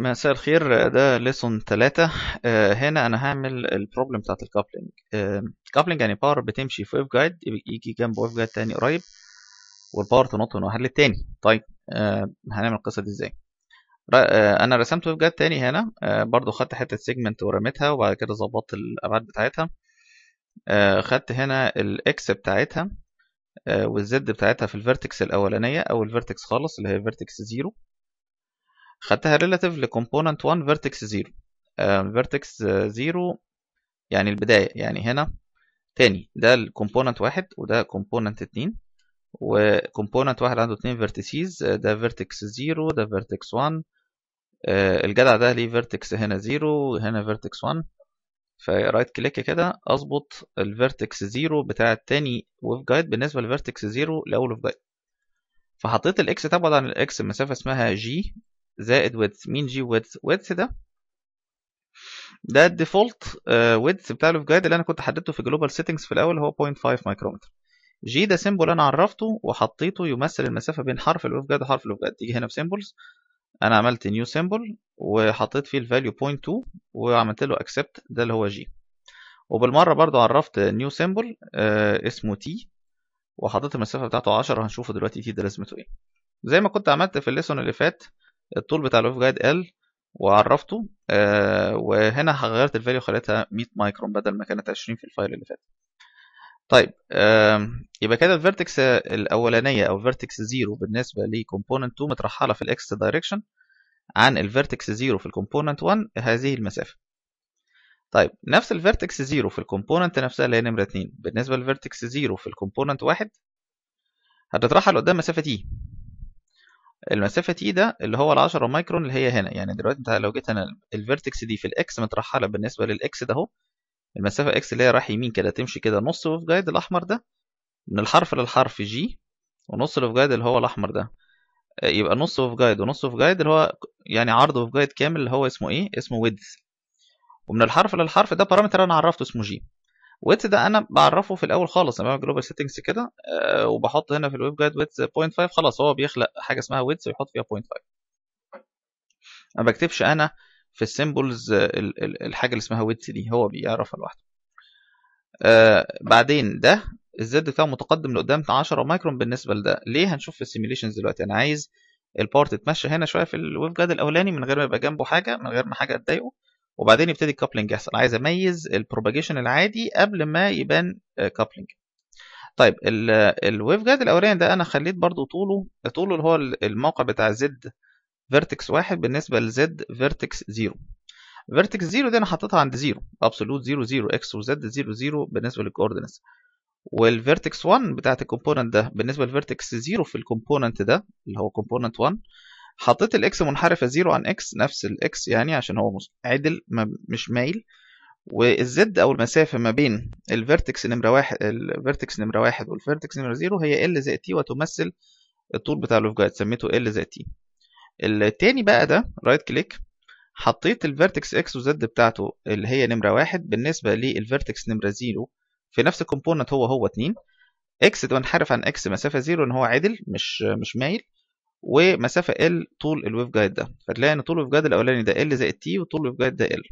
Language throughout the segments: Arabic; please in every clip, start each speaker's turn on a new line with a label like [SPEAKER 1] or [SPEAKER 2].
[SPEAKER 1] مساء الخير ده ليسون 3 آه، هنا انا هعمل البروبلم بتاعت الكابلنج آه، كابلنج يعني باور بتمشي في ويف جايد يجي جنب ويف جايد تاني قريب والباور تنط من واحد للتاني طيب آه، هنعمل القصه دي ازاي انا رسمت ويف جايد تاني هنا برضو خدت حته سيجمنت ورميتها وبعد كده ظبطت الابعاد بتاعتها خدت هنا الاكس بتاعتها والزد بتاعتها في الفيرتكس الاولانيه او الفيرتكس خالص اللي هي فيرتكس 0 خدتها relative لكومبوننت 1 vertex 0 آه، vertex 0 يعني البداية يعني هنا تاني ده الكومبوننت واحد وده كومبوننت اتنين وكومبوننت واحد عنده اتنين فيرتيسيز آه، ده فيرتكس زيرو ده فيرتكس وان آه، الجدع ده ليه فيرتكس هنا زيرو وهنا فيرتكس وان فرايت كليك كده اظبط الفيرتكس زيرو بتاع التاني ويف جايد بالنسبة للفيرتكس زيرو لأول ويف جايد فحطيت الاكس تبعد عن الاكس مسافة اسمها جي زائد ويدث مين جي ويدث ويدث ده ده الديفولت ويدث آه، بتاع الويف جايد اللي انا كنت حددته في جلوبال سيتنجز في الاول هو 0.5 مايكرومتر جي ده سيمبل انا عرفته وحطيته يمثل المسافه بين حرف الويف جايد وحرف الويف جايد تيجي هنا في سيمبلز انا عملت نيو سيمبل وحطيت فيه الفاليو 0.2 وعملت له اكسبت ده اللي هو جي وبالمره برضو عرفت نيو سيمبل آه، اسمه تي وحطيت المسافه بتاعته 10 هنشوفه دلوقتي تي ده لازمته ايه زي ما كنت عملت في الليسون اللي فات الطول بتاع الويف جايد قل وعرفته آه وهنا غيرت الفاليو خليتها 100 مايكرون بدل ما كانت 20 في الفايل اللي فات طيب آه يبقى كده الفيرتكس الاولانيه او فيرتكس 0 بالنسبه لكومبوننت 2 مترحله في الاكس دايركشن عن الفيرتكس 0 في الكومبوننت 1 هذه المسافه طيب نفس الفيرتكس 0 في الكومبوننت نفسها اللي هي نمره 2 بالنسبه للفيرتكس 0 في الكومبوننت 1 هتترحل قدام مسافه تي e. المسافه تي ده اللي هو ال 10 مايكرون اللي هي هنا يعني دلوقتي انت لو جيت هنا الفيرتكس دي في الاكس مترحله بالنسبه للاكس ده اهو المسافه اكس اللي هي رايح يمين كده تمشي كده نص وفي جايد الاحمر ده من الحرف للحرف جي ونص اللي جايد اللي هو الاحمر ده آه، يبقى نص اوف جايد ونص اوف جايد اللي هو يعني عرض اوف جايد كامل اللي هو اسمه ايه اسمه ويدز ومن الحرف للحرف ده بارامتر انا عرفته اسمه جي ويتس ده انا بعرفه في الاول خالص انا بعمل جلوبال سيتنجز كده آه، وبحط هنا في الويب جايد ويتس 0.5 خلاص هو بيخلق حاجه اسمها ويتس ويحط فيها 0.5 ما بكتبش انا في السيمبلز الحاجه اللي اسمها ويتس دي هو بيعرفها لوحده أه بعدين ده الزد بتاعه متقدم لقدام 10 مايكرون بالنسبه لده ليه هنشوف في السيميليشنز دلوقتي انا عايز البارت تمشي هنا شويه في الويف جايد الاولاني من غير ما يبقى جنبه حاجه من غير ما حاجه تضايقه وبعدين يبتدي الكابلنج يحصل عايز اميز البروباجيشن العادي قبل ما يبان كابلنج آه، طيب الويف جايد الاولاني ده انا خليت برضو طوله طوله اللي هو الموقع بتاع زد فيرتكس واحد بالنسبه لزد فيرتكس زيرو فيرتكس زيرو دي انا حطيتها عند زيرو ابسولوت زيرو زيرو اكس وزد زيرو زيرو بالنسبه للكوردينتس والفيرتكس 1 بتاعت الكومبوننت ده بالنسبه للفيرتكس زيرو في الكومبوننت ده اللي هو كومبوننت 1 حطيت الاكس منحرفة زيرو عن اكس نفس الاكس يعني عشان هو عدل ما مش مايل والزد او المسافة ما بين الفيرتكس نمرة واحد الفيرتكس نمرة واحد والفيرتكس نمرة زيرو هي ال زائد تي وتمثل الطول بتاع اللوف جايد سميته ال زائد تي التاني بقى ده رايت كليك حطيت الفيرتكس اكس وزد بتاعته اللي هي نمرة واحد بالنسبة للفيرتكس نمرة زيرو في نفس الكومبوننت هو هو اتنين اكس منحرف عن اكس مسافة زيرو ان هو عدل مش مش مايل ومسافة L طول الويف جايد ده فتلاقي ان طول الويف جايد الاولاني ده L زائد T وطول الويف جايد ده L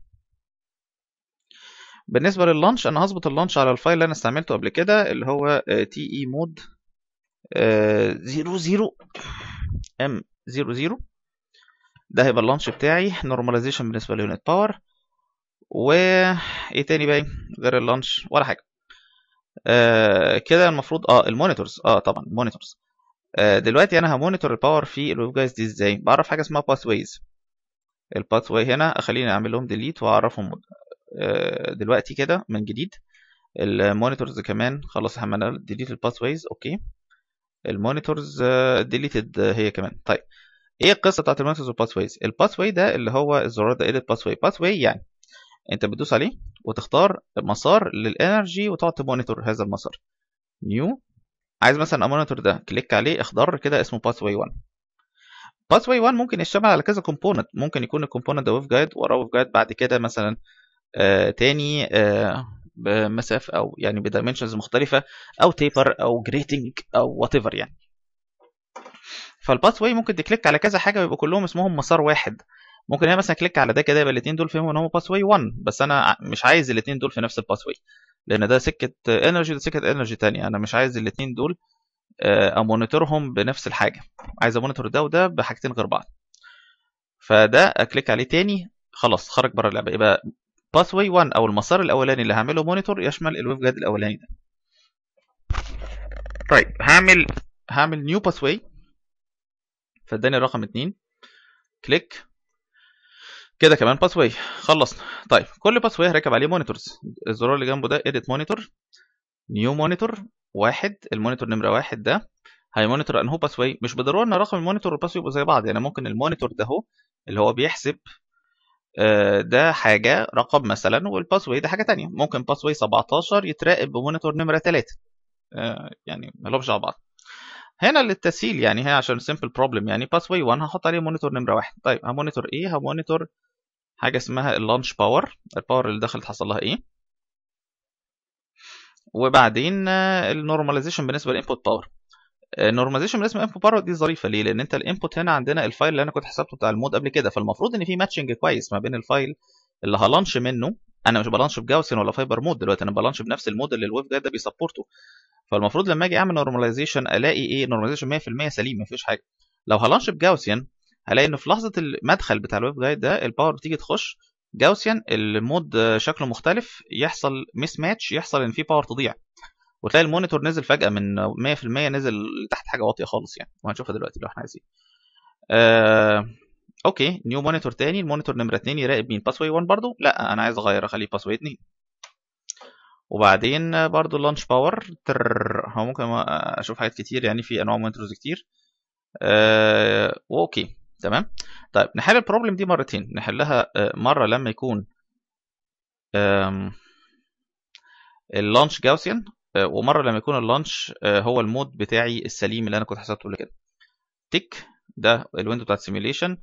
[SPEAKER 1] بالنسبة لللانش انا هظبط اللانش على الفايل اللي انا استعملته قبل كده اللي هو آه، TE مود 00 آه، M 00 ده هيبقى اللانش بتاعي نورماليزيشن بالنسبة ليونت باور و ايه تاني باين غير اللانش ولا حاجة آه كده المفروض اه المونيتورز اه طبعا المونيتورز آه، دلوقتي انا همونيتور الباور في الويب جايز دي ازاي بعرف حاجه اسمها باثويز الباثوي هنا اخليني اعمل لهم ديليت واعرفهم آه، دلوقتي كده من جديد المونيتورز كمان خلاص هعمل ديليت الباثويز اوكي المونيتورز ديليتد آه، هي كمان طيب ايه القصه بتاعت المونيتورز والباثويز الباثوي ده اللي هو الزرار ده ايديت باثوي باثوي يعني انت بتدوس عليه وتختار مسار للانرجي وتقعد تمونيتور هذا المسار نيو عايز مثلا امونيتور ده كليك عليه اخضر كده اسمه باثواي 1 باثواي 1 ممكن يشتمل على كذا كومبوننت ممكن يكون الكومبوننت ده ويف جايد وراه ويف جايد بعد كده مثلا آه تاني آه بمسافه او يعني بدايمنشنز مختلفه او تيبر او جريتنج او وات ايفر يعني فالباث واي ممكن تكليك على كذا حاجه ويبقى كلهم اسمهم مسار واحد ممكن انا مثلا كليك على ده كده يبقى الاثنين دول فيهم ان هم باث واي 1 بس انا مش عايز الاثنين دول في نفس الباث واي لان ده سكه انرجي وده سكه انرجي تانية انا مش عايز الاثنين دول آه، امونيتورهم بنفس الحاجه عايز امونيتور ده وده بحاجتين غير بعض فده اكليك عليه تاني خلاص خرج بره اللعبه يبقى باثوي 1 او المسار الاولاني اللي هعمله مونيتور يشمل الويف جايد الاولاني ده طيب هعمل هعمل نيو باثوي فاداني رقم 2 كليك كده كمان واي خلصنا طيب كل واي هركب عليه مونيتورز الزرار اللي جنبه ده اديت مونيتور نيو مونيتور واحد المونيتور نمره واحد ده هيمونيتور انهو واي مش بالضروره ان رقم المونيتور واي يبقوا زي بعض يعني ممكن المونيتور ده هو اللي هو بيحسب آه، ده حاجه رقم مثلا واي ده حاجه ثانيه ممكن واي 17 يتراقب بمونيتور نمره 3 آه، يعني مالهمش على بعض هنا للتسهيل يعني هي عشان سمبل بروبلم يعني واي 1 هحط عليه مونيتور نمره 1 طيب همونيتور ايه همونيتور حاجه اسمها اللانش باور الباور اللي دخلت حصل لها ايه وبعدين آه، النورماليزيشن بالنسبه للانبوت باور النورماليزيشن بالنسبه للانبوت باور دي ظريفه ليه لان انت الانبوت هنا عندنا الفايل اللي انا كنت حسبته بتاع المود قبل كده فالمفروض ان في ماتشنج كويس ما بين الفايل اللي هلانش منه انا مش بلانش بجاوسن ولا فايبر مود دلوقتي انا بلانش بنفس المود اللي الويف جايد ده بيسبورته فالمفروض لما اجي اعمل نورماليزيشن الاقي ايه نورماليزيشن 100% سليم مفيش حاجه لو هلانش بجاوسيان هلاقي ان في لحظه المدخل بتاع الويف جايد ده الباور بتيجي تخش جاوسيان المود شكله مختلف يحصل ميس ماتش يحصل ان في باور تضيع وتلاقي المونيتور نزل فجاه من 100% نزل تحت حاجه واطيه خالص يعني وهنشوفها دلوقتي لو احنا عايزين آه... اوكي نيو مونيتور تاني المونيتور نمره 2 يراقب مين باسوي 1 برضو لا انا عايز اغير اخليه باسوي 2 وبعدين برضو لانش باور تر... هو ممكن اشوف حاجات كتير يعني في انواع مونيتورز كتير آه... اوكي تمام طيب نحل البروبلم دي مرتين نحلها آه، مره لما يكون اللانش آه، جاوسيان ومره لما يكون اللانش آه، هو المود بتاعي السليم اللي انا كنت حسبته قبل كده تك ده الويندو بتاعت سيميليشن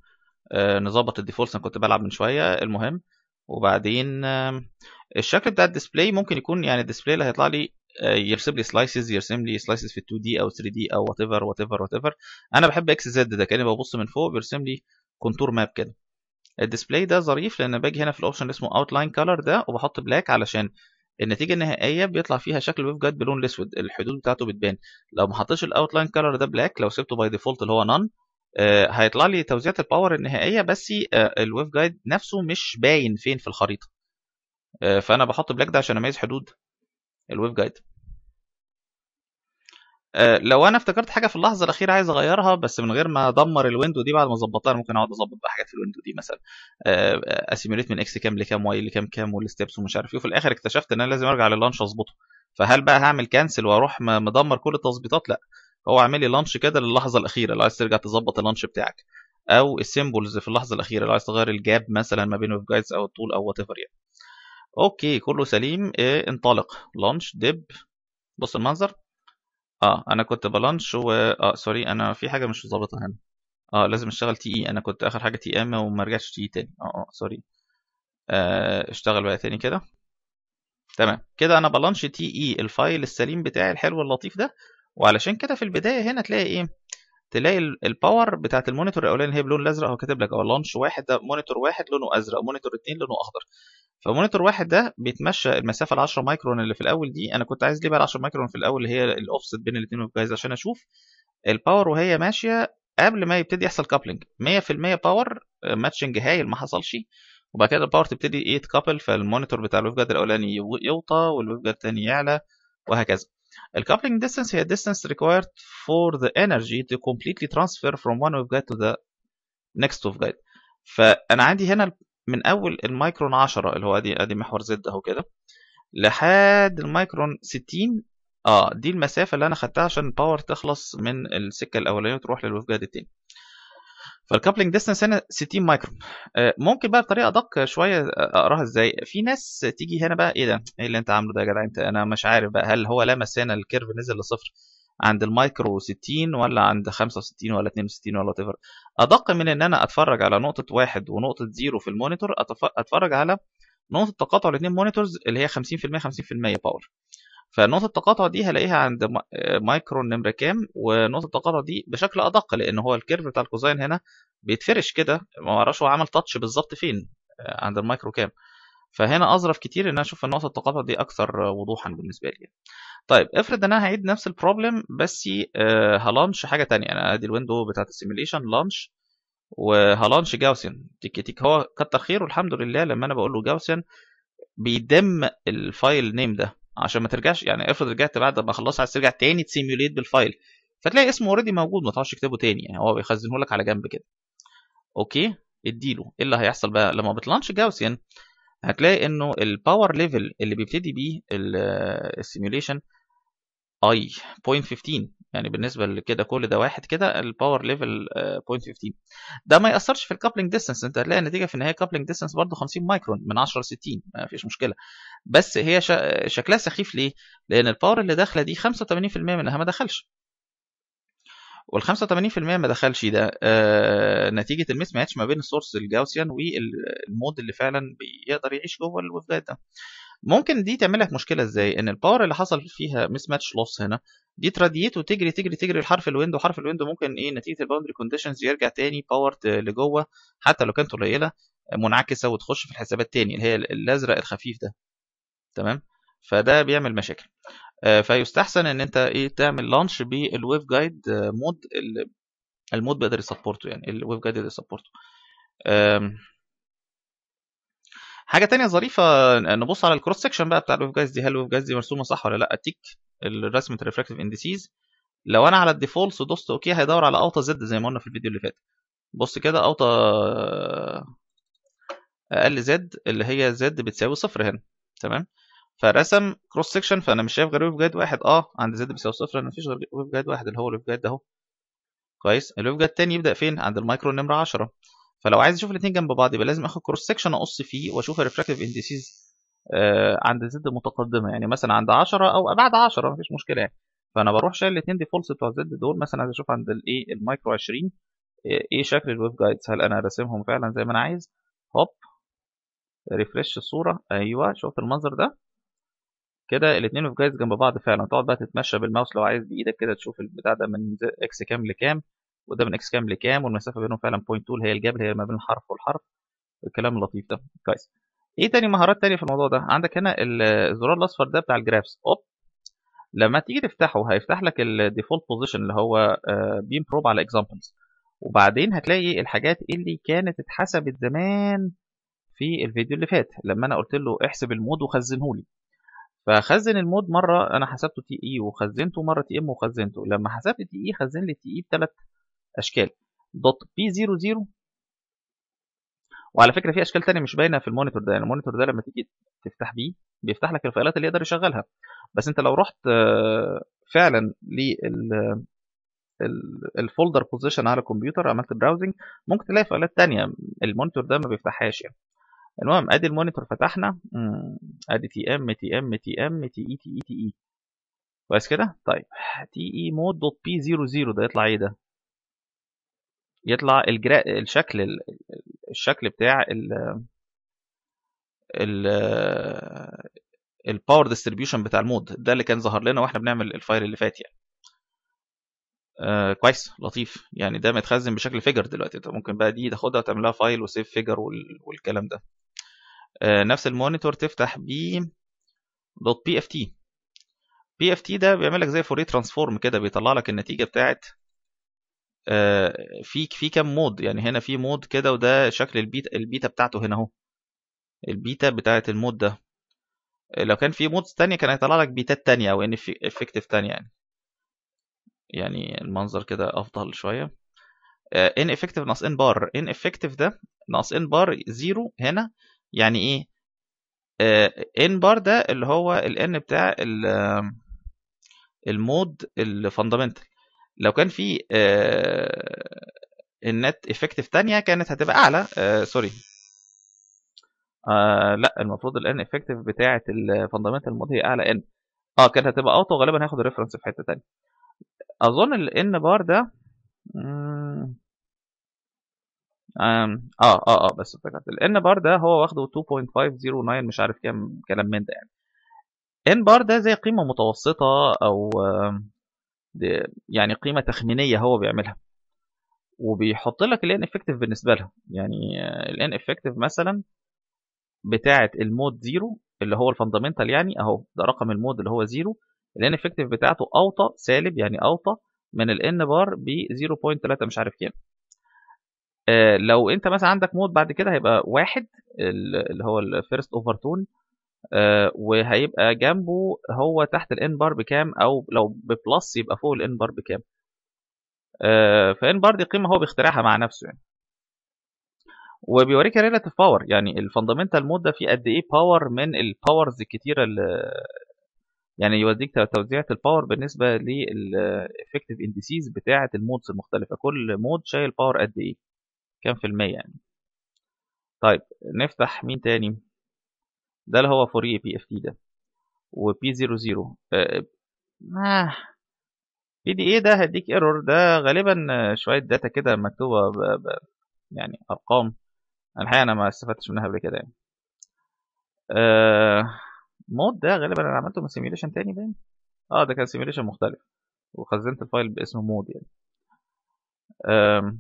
[SPEAKER 1] نظبط الديفولت انا كنت بلعب من شويه المهم وبعدين الشكل بتاع الديسبلاي ممكن يكون يعني الديسبلاي اللي هيطلع لي آه، يرسم لي سلايسز يرسم لي سلايسز في 2 دي او 3 دي او وات ايفر وات ايفر وات ايفر انا بحب اكس زد ده كاني ببص من فوق بيرسم لي كونتور ماب كده الديسبلاي ده ظريف لان باجي هنا في الاوبشن اسمه اوتلاين كلر ده وبحط بلاك علشان النتيجه النهائيه بيطلع فيها شكل ويف جايد بلون الاسود الحدود بتاعته بتبان لو ما حطيتش الاوتلاين كلر ده بلاك لو سبته باي ديفولت اللي هو نان آه هيطلع لي توزيعه الباور النهائيه بس آه الويف جايد نفسه مش باين فين في الخريطه آه فانا بحط بلاك ده عشان اميز حدود الويب جايد آه، لو انا افتكرت حاجه في اللحظه الاخيره عايز اغيرها بس من غير ما ادمر الويندو دي بعد ما اظبطها ممكن اقعد اظبط بقى حاجات في الويندو دي مثلا آه، اسيميوليت من اكس كام لكام واي لكام كام والستبس ومش عارف ايه وفي الاخر اكتشفت ان انا لازم ارجع للانش اظبطه فهل بقى هعمل كانسل واروح مدمر كل التظبيطات لا هو عامل لي لانش كده للحظه الاخيره لو عايز ترجع تظبط اللانش بتاعك او السيمبلز في اللحظه الاخيره لو عايز تغير الجاب مثلا ما بين الويب جايدز او الطول او وات ايفر يعني اوكي كله سليم إيه انطلق لانش دب بص المنظر اه انا كنت بلانش و اه سوري انا في حاجه مش ظابطه هنا اه لازم اشتغل تي اي e. انا كنت اخر حاجه تي e ام وما رجعتش تي e تاني اه اه سوري آه اشتغل بقى تاني كده تمام كده انا بلانش تي اي الفايل السليم بتاعي الحلو اللطيف ده وعلشان كده في البدايه هنا تلاقي ايه تلاقي الباور بتاعت المونيتور الاولاني اللي هي بلون الازرق هو كاتب لك اه لانش واحد ده مونيتور واحد لونه ازرق مونيتور اتنين لونه اخضر فمونيتور واحد ده بيتمشى المسافه ال 10 مايكرون اللي في الاول دي انا كنت عايز ليه بقى ال 10 مايكرون في الاول اللي هي الاوفست بين الاثنين جايز عشان اشوف الباور وهي ماشيه قبل ما يبتدي يحصل كابلنج 100% باور ماتشنج هايل ما حصلش وبعد كده الباور تبتدي ايه تكابل فالمونيتور بتاع الويف جاد الاولاني يوطى والويف جاد الثاني يعلى وهكذا الكابلنج ديستانس هي فور ذا انرجي تو كومبليتلي ترانسفير فروم وان ويف جاد تو ذا نيكست ويف جاد فانا عندي هنا من اول المايكرون 10 اللي هو ادي ادي محور زد اهو كده لحد المايكرون 60 اه دي المسافه اللي انا خدتها عشان الباور تخلص من السكه الاولانيه وتروح للوفجاد الثاني فالكابلنج ديستنس هنا 60 مايكرون آه، ممكن بقى بطريقه ادق شويه آه، اقراها ازاي في ناس تيجي هنا بقى ايه ده ايه اللي انت عامله ده يا جدع انت انا مش عارف بقى هل هو لمس هنا الكيرف نزل لصفر عند المايكرو 60 ولا عند 65 ولا 62 ولا whatever ادق من ان انا اتفرج على نقطه واحد ونقطه زيرو في المونيتور اتفرج على نقطه تقاطع الاثنين مونيتورز اللي هي 50% 50% باور فنقطة التقاطع دي هلاقيها عند مايكرون آه، نمرة كام ونقطة التقاطع دي بشكل أدق لأن هو الكيرف بتاع الكوزاين هنا بيتفرش كده ما اعرفش هو عمل تاتش بالظبط فين آه، عند المايكرو كام فهنا اظرف كتير ان انا اشوف النقطه التقاطع دي اكثر وضوحا بالنسبه لي طيب افرض ان انا هعيد نفس البروبلم بس آه، هلانش حاجه تانية انا ادي الويندو بتاعت السيميليشن لانش وهلانش جاوسين تيك تيك هو كتر خيره الحمد لله لما انا بقول له جاوسين بيدم الفايل نيم ده عشان ما ترجعش يعني افرض رجعت بعد ما خلصت عايز ترجع تاني تسيميوليت بالفايل فتلاقي اسمه اوريدي موجود ما تعرفش تكتبه تاني يعني هو بيخزنه لك على جنب كده اوكي اديله ايه اللي هيحصل بقى لما بتلانش جاوسين هتلاقي انه الباور ليفل اللي بيبتدي بيه السيميوليشن اي 0.15 يعني بالنسبه لكده كل ده واحد كده الباور ليفل 0.15 ده ما ياثرش في الكابلنج ديستنس انت هتلاقي النتيجه في النهايه كابلنج ديستنس برضه 50 مايكرون من 10 ل 60 ما فيش مشكله بس هي شكلها سخيف ليه؟ لان الباور اللي داخله دي 85% منها ما دخلش وال 85% ما دخلش ده آه نتيجه الميس ماتش ما بين السورس الجاوسيان والمود اللي فعلا بيقدر يعيش جوه الويفجايد ده ممكن دي تعمل لك مشكله ازاي ان الباور اللي حصل فيها ميس ماتش لوس هنا دي تراديت وتجري تجري تجري لحرف الويندو وحرف الويندو ممكن ايه نتيجه الباوندري كونديشنز يرجع تاني باور لجوه حتى لو كانت قليله منعكسه وتخش في الحسابات تاني اللي هي الازرق الخفيف ده تمام فده بيعمل مشاكل آه، فيستحسن ان انت ايه تعمل لانش بالويف جايد مود المود بيقدر يسبورته يعني الويف جايد يقدر يسبورته حاجه تانية ظريفه نبص على الكروس سكشن بقى بتاع الويف جايز دي هل الويف جايز دي مرسومه صح ولا لا تيك الرسمه الريفراكتيف انديسيز لو انا على الديفولت دوست اوكي هيدور على اوطى زد زي ما قلنا في الفيديو اللي فات بص كده اوطى آه، اقل زد اللي هي زد بتساوي صفر هنا تمام فرسم كروس سكشن فانا مش شايف غير ويف جايد واحد اه عند زد بيساوي صفر انا مفيش غير ويف جايد واحد اللي هو الويف جايد ده اهو كويس الويف جايد التاني يبدا فين عند المايكرو نمره 10 فلو عايز اشوف الاثنين جنب بعض يبقى لازم اخد كروس سكشن اقص فيه واشوف الريفراكتيف انديسيز آه عند زد متقدمه يعني مثلا عند 10 او بعد 10 مفيش مشكله يعني فانا بروح شايل الاثنين ديفولتس بتوع زد دول مثلا عايز اشوف عند الايه المايكرو 20 ايه شكل الويف جايدز هل انا راسمهم فعلا زي ما انا عايز هوب ريفرش الصوره ايوه شفت المنظر ده كده الاثنين اوف جايز جنب بعض فعلا تقعد بقى تتمشى بالماوس لو عايز بايدك كده تشوف البتاع ده من اكس كام لكام وده من اكس كام لكام والمسافه بينهم فعلا بوينت تول هي الجاب هي ما بين الحرف والحرف الكلام اللطيف ده كويس ايه تاني مهارات تانية في الموضوع ده عندك هنا الزرار الاصفر ده بتاع الجرافس اوب لما تيجي تفتحه هيفتح لك الديفولت بوزيشن اللي هو بيم آه، بروب على اكزامبلز وبعدين هتلاقي إيه الحاجات اللي كانت اتحسبت زمان في الفيديو اللي فات لما انا قلت له احسب المود وخزنه لي فخزن المود مره انا حسبته تي اي e وخزنته مره تي ام وخزنته لما حسبت تي اي e خزن لي تي اي e بثلاث اشكال دوت بي 00 وعلى فكره في اشكال تانية مش باينه في المونيتور ده يعني المونيتور ده لما تيجي تفتح بيه بيفتح لك الفايلات اللي يقدر يشغلها بس انت لو رحت آه، فعلا لل الفولدر بوزيشن على الكمبيوتر عملت براوزنج ممكن تلاقي فايلات تانية المونيتور ده ما بيفتحهاش يعني المهم ادي المونيتور فتحنا ادي تي ام تي ام تي ام تي اي تي اي تي اي كويس كده طيب تي اي مود دوت بي 00 ده يطلع ايه ده يطلع الجرا... الشكل الشكل بتاع ال ال الباور ديستريبيوشن بتاع المود ده اللي كان ظهر لنا واحنا بنعمل الفايل اللي فات يعني آه كويس لطيف يعني ده متخزن بشكل فيجر دلوقتي انت ممكن بقى دي تاخدها وتعملها فايل وسيف فيجر والكلام ده آه، نفس المونيتور تفتح بيه دوت بي اف تي بي اف تي ده بيعمل لك زي فوري ايه ترانسفورم كده بيطلع لك النتيجه بتاعت آه، في في كام مود يعني هنا في مود كده وده شكل البيتا البيتا بتاعته هنا اهو البيتا بتاعت المود ده لو كان في مودز تانية كان هيطلع لك بيتات تانية او ان افكتيف تانية يعني يعني المنظر كده افضل شويه ان افكتيف ناقص ان بار ان افكتيف ده ناقص ان بار زيرو هنا يعني ايه ان آه، بار ده اللي هو الان بتاع آه، المود الفاندمنتال لو كان في آه، النت افكتيف تانية كانت هتبقى اعلى سوري آه لا المفروض الان افكتيف بتاعه الفاندمنتال مود هي اعلى ان اه كانت هتبقى اوطى وغالبا هاخد ريفرنس في حته تانية اظن الان بار ده مم. اه اه اه بس افتكرت n بار ده هو واخده 2.509 مش عارف كام كلام من ده يعني n بار ده زي قيمه متوسطه او يعني قيمه تخمينيه هو بيعملها وبيحط لك n effective بالنسبه لها يعني n effective مثلا بتاعه المود 0 اللي هو الفندمنتال يعني اهو ده رقم المود اللي هو ال n effective بتاعته اوطى سالب يعني اوطى من n بار ب 0.3 مش عارف كام آه، لو انت مثلا عندك مود بعد كده هيبقى واحد اللي هو الفيرست اوفر تون وهيبقى جنبه هو تحت الان بار بكام او لو ببلس يبقى فوق الان بار بكام آه، فان بار دي قيمه هو بيخترعها مع نفسه يعني وبيوريك ريلاتيف باور يعني الفاندمنتال مود ده فيه قد ايه باور من الباورز الكتيره اللي يعني يوديك توزيعة الباور بالنسبة للإفكتيف انديسيز بتاعة المودز المختلفة كل مود شايل باور قد إيه كام في المية يعني طيب نفتح مين تاني ده اللي هو فوريه بي اف تي ده وبي زيرو زيرو آه. آه،, آه. بي دي ايه ده هديك ايرور ده غالبا شوية داتا كده مكتوبة ب... ب... يعني ارقام الحقيقة انا ما استفدتش منها قبل كده يعني آه. مود ده غالبا انا عملته من سيميوليشن تاني باين اه ده كان سيميوليشن مختلف وخزنت الفايل باسم مود يعني آه.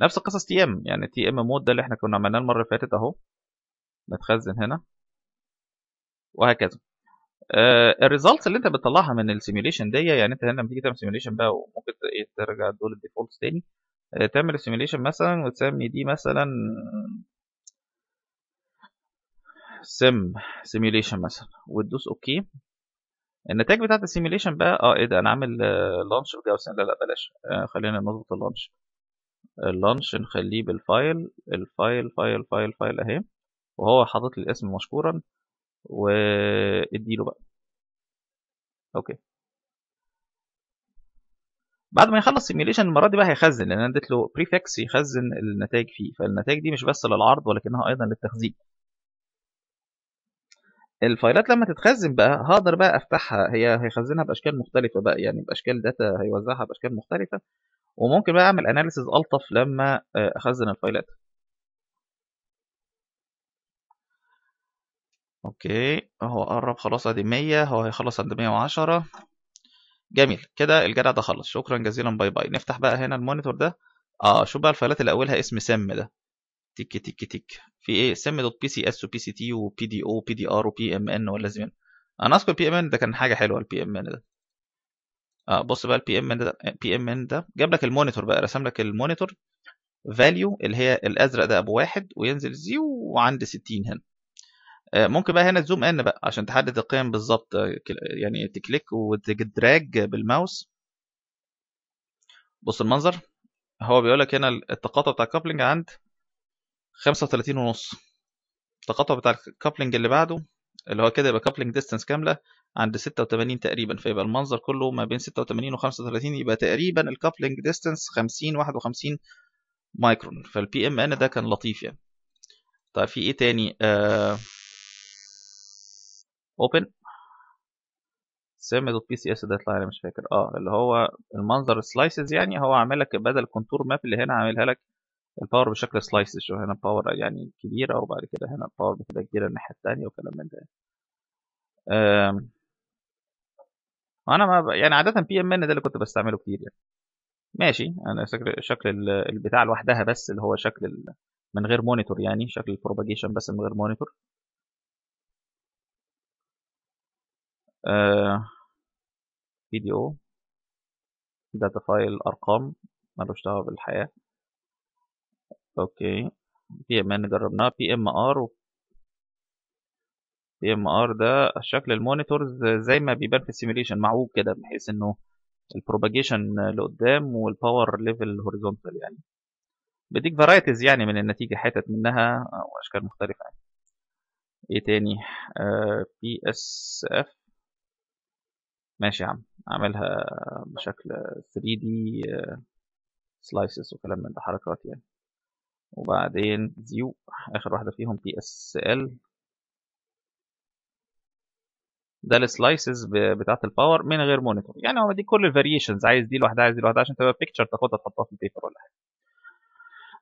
[SPEAKER 1] نفس قصص تي ام يعني تي ام مود ده اللي احنا كنا عملناه المره اللي فاتت اهو متخزن هنا وهكذا آه، الريزلتس اللي انت بتطلعها من السيميليشن دي يعني انت هنا لما تيجي تعمل سيميليشن بقى وممكن ايه، ترجع دول الديفولتس تاني آه، تعمل السيميليشن مثلا وتسمي دي مثلا سم سيميليشن مثلا وتدوس اوكي النتائج بتاعت السيميليشن بقى اه ايه ده انا عامل لانش آه، بجاوسين لا لا بلاش خلينا نظبط اللانش اللانش نخليه بالفايل الفايل فايل فايل فايل اهي وهو حاطط لي الاسم مشكورا واديله بقى اوكي بعد ما يخلص سيميليشن المره دي بقى هيخزن لان انا اديت له بريفكس يخزن النتائج فيه فالنتائج دي مش بس للعرض ولكنها ايضا للتخزين الفايلات لما تتخزن بقى هقدر بقى افتحها هي هيخزنها باشكال مختلفه بقى يعني باشكال داتا هيوزعها باشكال مختلفه وممكن بقى اعمل اناليسز الطف لما آه، اخزن الفايلات اوكي هو قرب خلاص ادي 100 هو هيخلص عند 110 جميل كده الجدع ده خلص شكرا جزيلا باي باي نفتح بقى هنا المونيتور ده اه شوف بقى الفايلات اللي اولها اسم سم ده تك تك تك في ايه سم دوت بي سي اس وبي سي تي وبي دي او وبي دي ار وبي ام ان ولا انا اذكر بي ام ان ده كان حاجه حلوه البي ام ان ده آه بص بقى البي ام ان ده بي ام ان ده جاب لك المونيتور بقى رسم لك المونيتور فاليو اللي هي الازرق ده ابو واحد وينزل زيو وعند 60 هنا آه، ممكن بقى هنا تزوم ان بقى عشان تحدد القيم بالظبط آه، يعني تكليك وتدراج بالماوس بص المنظر هو بيقول لك هنا التقاطع بتاع الكابلنج عند 35 ونص التقاطع بتاع الكابلنج اللي بعده اللي هو كده يبقى كابلنج ديستانس كامله عند 86 تقريبا فيبقى المنظر كله ما بين 86 و 35 يبقى تقريبا الكابلنج ديستنس 50 51 مايكرون فالبي ام ان ده كان لطيف يعني طيب في ايه تاني آه... اوبن سمي دوت بي سي اس ده يطلع انا مش فاكر اه اللي هو المنظر سلايسز يعني هو عامل لك بدل الكونتور ماب اللي هنا عاملها لك الباور بشكل سلايسز شو هنا باور يعني كبيره وبعد كده هنا باور بتبقى كبيره الناحيه الثانيه وكلام من ده آه... انا ما ب... يعني عاده بي ام ان ده اللي كنت بستعمله كتير يعني ماشي انا شكل شكل البتاع لوحدها بس اللي هو شكل ال... من غير مونيتور يعني شكل البروباجيشن بس من غير مونيتور فيديو داتا فايل ارقام ملوش دعوه بالحياه اوكي بي ام ان جربناه بي ام ار دي ام ار ده شكل المونيتورز زي ما بيبان في السيميليشن معوج كده بحيث انه البروباجيشن لقدام والباور ليفل هوريزونتال يعني بديك فرايتيز يعني من النتيجه حتت منها واشكال مختلفه يعني. ايه تاني بي اس اف ماشي يا عم اعملها بشكل 3 دي سلايسز وكلام من ده حركات يعني وبعدين زيو اخر واحده فيهم بي اس ال ده السلايسز بتاعه الباور من غير مونيتور يعني هو دي كل الفاريشنز عايز دي لوحدها عايز دي لوحدها عشان تبقى بيكتشر تاخدها تحطها في البيبر ولا حاجه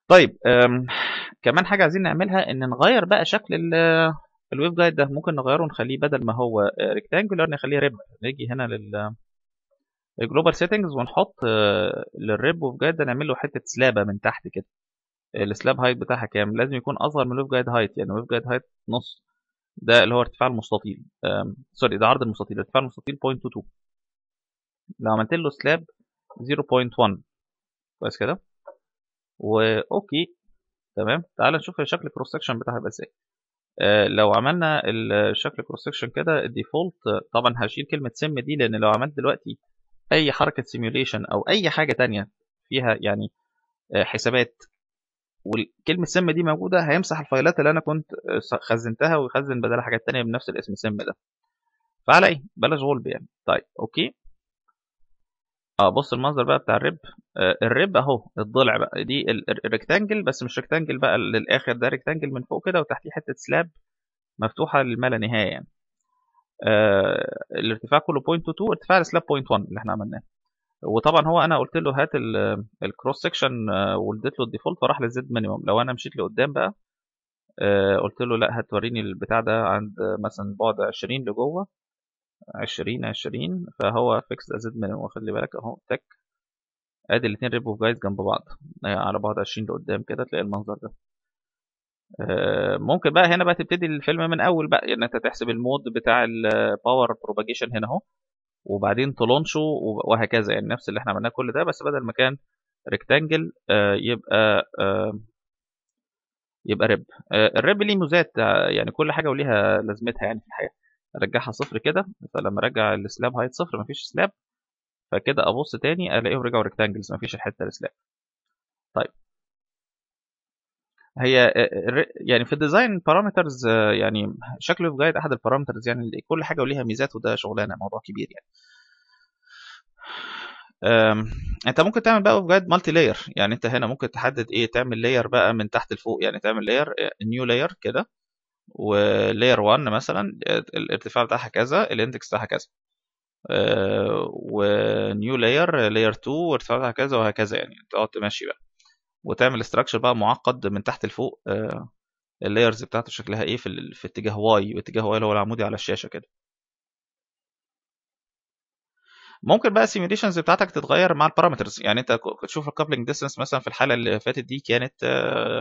[SPEAKER 1] طيب كمان حاجه عايزين نعملها ان نغير بقى شكل الويف جايد ده ممكن نغيره ونخليه بدل ما هو ريكتانجلر نخليه ريب نيجي هنا لل الجلوبال سيتنجز ونحط للريب ويف جايد ده نعمل له حته سلابه من تحت كده السلاب هايت بتاعها كام لازم يكون اصغر من الويف جايد هايت يعني الويف جايد هايت نص ده اللي هو ارتفاع المستطيل سوري ده عرض المستطيل ارتفاع المستطيل 0.22 لو عملت له سلاب 0.1 كويس كده واوكي تمام تعال نشوف شكل الكروس سكشن بتاعها هيبقى ازاي آه لو عملنا الشكل الكروس سكشن كده الديفولت آه، طبعا هشيل كلمه سم دي لان لو عملت دلوقتي اي حركه سيميوليشن او اي حاجه تانية فيها يعني آه، حسابات والكلمه سم دي موجوده هيمسح الفايلات اللي انا كنت آه، خزنتها ويخزن بدلها حاجات تانية بنفس الاسم سم ده فعلى ايه بلاش غلب يعني طيب اوكي اه بص المنظر بقى بتاع الرب آه الرب اهو الضلع بقى دي الريكتانجل بس مش ريكتانجل بقى للاخر ده ريكتانجل من فوق كده وتحتيه حته سلاب مفتوحه لما لا نهايه يعني آه الارتفاع كله 0.2 ارتفاع السلاب 0.1 اللي احنا عملناه وطبعا هو انا قلت له هات الكروس سكشن آه، واديت له الديفولت فراح للزد مينيمم لو انا مشيت لقدام بقى آه، قلت له لا هتوريني البتاع ده عند مثلا بعد 20 لجوه 20 20 فهو فيكس زد مينيمم وخلي بالك اهو تك ادي الاثنين ريبوف جايز جنب بعض آه، على بعد 20 لقدام كده تلاقي المنظر ده ممكن بقى هنا بقى تبتدي الفيلم من اول بقى ان يعني انت تحسب المود بتاع الباور بروباجيشن هنا اهو وبعدين تلونشو وهكذا يعني نفس اللي احنا عملناه كل ده بس بدل ما كان ريكتانجل آه، يبقى آه، يبقى ريب آه، الريب ليه ميزات يعني كل حاجه وليها لازمتها يعني في الحياه ارجعها صفر كده فلما ارجع السلاب هايت صفر مفيش سلاب فكده ابص تاني الاقيهم رجعوا ريكتانجلز مفيش الحته السلاب طيب هي آه، آه، يعني في الديزاين آه، بارامترز يعني شكل في جايد احد البارامترز يعني كل حاجه وليها ميزات وده شغلانه موضوع كبير يعني انت ممكن تعمل بقى في جايد مالتي لاير يعني انت هنا ممكن تحدد ايه تعمل لاير بقى من تحت لفوق يعني تعمل لاير نيو لاير كده ولاير 1 مثلا الارتفاع بتاعها كذا الاندكس بتاعها كذا ونيو لاير لاير 2 بتاعها كذا وهكذا يعني تقعد تمشي بقى وتعمل استراكشر بقى معقد من تحت لفوق آه، اللايرز بتاعته شكلها ايه في, في اتجاه واي واتجاه واي اللي هو العمودي على الشاشه كده ممكن بقى السيميليشنز بتاعتك تتغير مع البارامترز يعني انت تشوف الكابلنج ديستنس مثلا في الحاله اللي فاتت دي كانت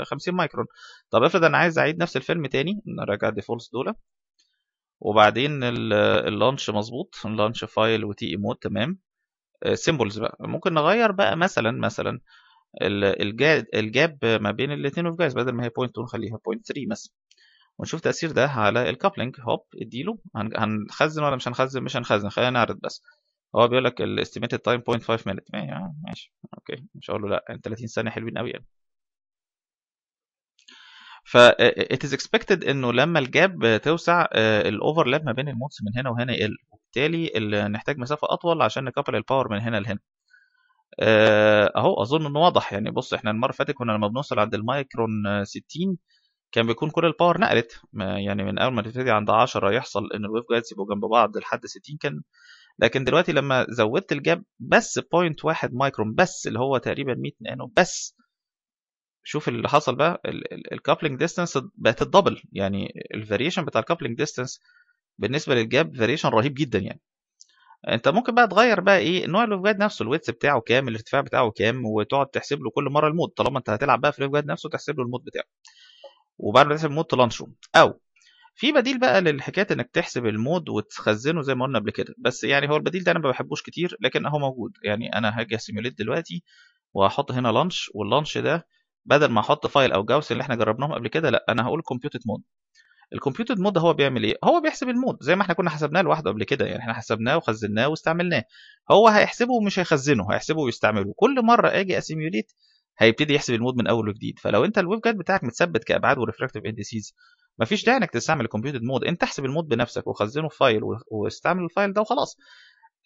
[SPEAKER 1] 50 آه، مايكرون طب افرض انا عايز اعيد نفس الفيلم تاني نراجع الديفولتس دول وبعدين اللانش مظبوط اللانش فايل وتي اي مود تمام سيمبلز آه، بقى ممكن نغير بقى مثلا مثلا الجاب ما بين الاثنين اوف جايز بدل ما هي بوينت 2 نخليها بوينت 3 مثلا ونشوف تاثير ده على الكابلنج هوب اديله هنخزن ولا مش هنخزن مش هنخزن خلينا نعرض بس هو بيقول لك الاستيميتد تايم 0.5 مينت ماشي اوكي مش هقول له لا 30 يعني ثانيه حلوين قوي يعني فا آه، آه، it is expected انه لما الجاب توسع آه، الاوفرلاب ما بين المودز من هنا وهنا يقل وبالتالي نحتاج مسافه اطول عشان نكابل الباور من هنا لهنا آه، اهو اظن انه واضح يعني بص احنا المره اللي فاتت كنا لما بنوصل عند المايكرون 60 كان بيكون كل الباور نقلت يعني من اول ما تبتدي عند 10 يحصل ان الويف جايدز يبقوا جنب بعض لحد 60 كان لكن دلوقتي لما زودت الجاب بس بوينت واحد مايكرون بس اللي هو تقريبا 100 نانو بس شوف اللي حصل بقى الكابلنج ديستانس بقت الدبل يعني الفاريشن بتاع الكابلنج ديستانس بالنسبه للجاب فاريشن رهيب جدا يعني انت ممكن بقى تغير بقى ايه نوع الليف جايد نفسه الويتس بتاعه كام الارتفاع بتاعه كام وتقعد تحسب له كل مره المود طالما انت هتلعب بقى في الليف جايد نفسه تحسب له المود بتاعه وبعد ما تحسب المود تلانشه او في بديل بقى للحكايه انك تحسب المود وتخزنه زي ما قلنا قبل كده بس يعني هو البديل ده انا ما بحبوش كتير لكن اهو موجود يعني انا هاجي اسيميوليت دلوقتي وهحط هنا لانش واللانش ده بدل ما احط فايل او جاوس اللي احنا جربناهم قبل كده لا انا هقول كومبيوتد مود الكمبيوتد مود هو بيعمل ايه هو بيحسب المود زي ما احنا كنا حسبناه لوحده قبل كده يعني احنا حسبناه وخزناه واستعملناه هو هيحسبه ومش هيخزنه هيحسبه ويستعمله كل مره اجي اسيميوليت هيبتدي يحسب المود من اول وجديد فلو انت الويف جايد بتاعك متثبت كابعاد وريفراكتيف انديسيز مفيش داعي انك تستعمل الكمبيوتد مود انت احسب المود بنفسك وخزنه في فايل واستعمل الفايل ده وخلاص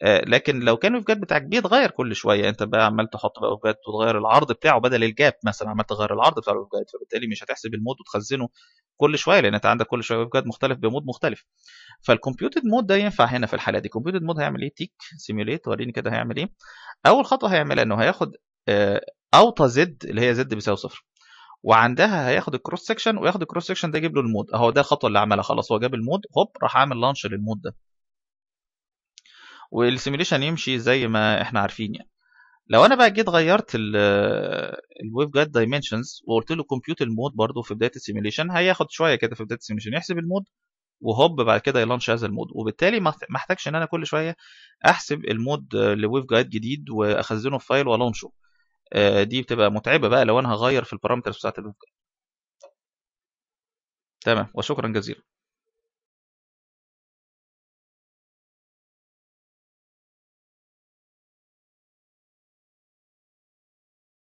[SPEAKER 1] آه، لكن لو كان الويفجات بتاعك بيتغير كل شويه انت بقى عمال تحط بقى ويفجات وتغير العرض بتاعه بدل الجاب مثلا عمال تغير العرض بتاع الويفجات فبالتالي مش هتحسب المود وتخزنه كل شويه لان انت عندك كل شويه ويف ويفجات مختلف بمود مختلف فالكمبيوتد مود ده ينفع هنا في الحاله دي الكمبيوتد مود هيعمل ايه تيك سيميوليت وريني كده هيعمل ايه اول خطوه هيعملها انه هياخد آه، اوطى زد اللي هي زد بيساوي صفر وعندها هياخد الكروس سكشن وياخد الكروس سكشن ده يجيب له المود اهو ده الخطوه اللي عملها خلاص هو جاب المود هوب راح عامل لانش للمود ده والسيميوليشن يمشي زي ما احنا عارفين يعني لو انا بقى جيت غيرت الويف جايد دايمنشنز وقلت له كومبيوت المود برضو في بدايه السيميوليشن هياخد شويه كده في بدايه السيميوليشن يحسب المود وهوب بعد كده يلانش هذا المود وبالتالي ما احتاجش ان انا كل شويه احسب المود لويف جايد جديد واخزنه في فايل والانشه آه، دي بتبقى متعبه بقى لو انا هغير في البارامترز بتاعت الويف جايد تمام وشكرا جزيلا